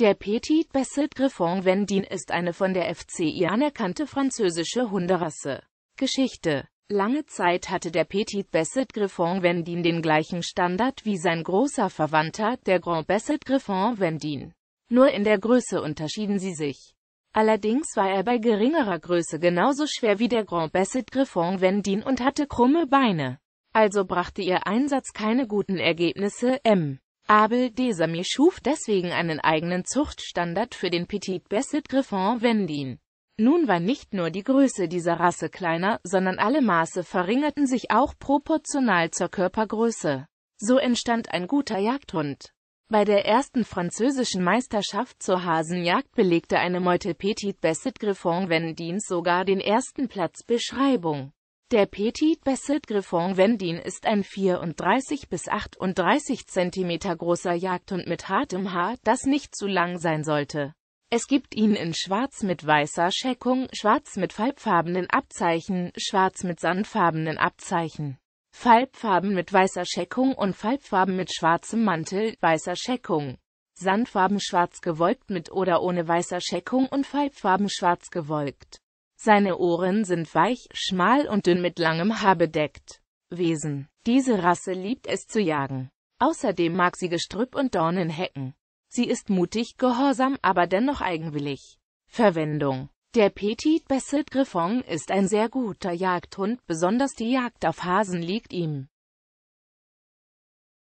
Der Petit Basset Griffon Vendin ist eine von der FCI anerkannte französische Hunderasse. Geschichte Lange Zeit hatte der Petit Basset Griffon Vendin den gleichen Standard wie sein großer Verwandter, der Grand Basset Griffon Vendin. Nur in der Größe unterschieden sie sich. Allerdings war er bei geringerer Größe genauso schwer wie der Grand Basset Griffon Vendin und hatte krumme Beine. Also brachte ihr Einsatz keine guten Ergebnisse. M. Abel Desami schuf deswegen einen eigenen Zuchtstandard für den Petit Besset Griffon Vendin. Nun war nicht nur die Größe dieser Rasse kleiner, sondern alle Maße verringerten sich auch proportional zur Körpergröße. So entstand ein guter Jagdhund. Bei der ersten französischen Meisterschaft zur Hasenjagd belegte eine Meute Petit Besset Griffon Vendin sogar den ersten Platz Beschreibung. Der Petit Besset Griffon Vendin ist ein 34 bis 38 cm großer Jagdhund mit hartem Haar, das nicht zu lang sein sollte. Es gibt ihn in schwarz mit weißer Scheckung, schwarz mit falbfarbenen Abzeichen, schwarz mit sandfarbenen Abzeichen, Falbfarben mit weißer Scheckung und Falbfarben mit schwarzem Mantel, weißer Scheckung. Sandfarben schwarz gewolkt mit oder ohne weißer Scheckung und Falbfarben schwarz gewolkt. Seine Ohren sind weich, schmal und dünn mit langem Haar bedeckt. Wesen. Diese Rasse liebt es zu jagen. Außerdem mag sie Gestrüpp und Dornenhecken. Sie ist mutig, gehorsam, aber dennoch eigenwillig. Verwendung Der Petit Basset Griffon ist ein sehr guter Jagdhund, besonders die Jagd auf Hasen liegt ihm.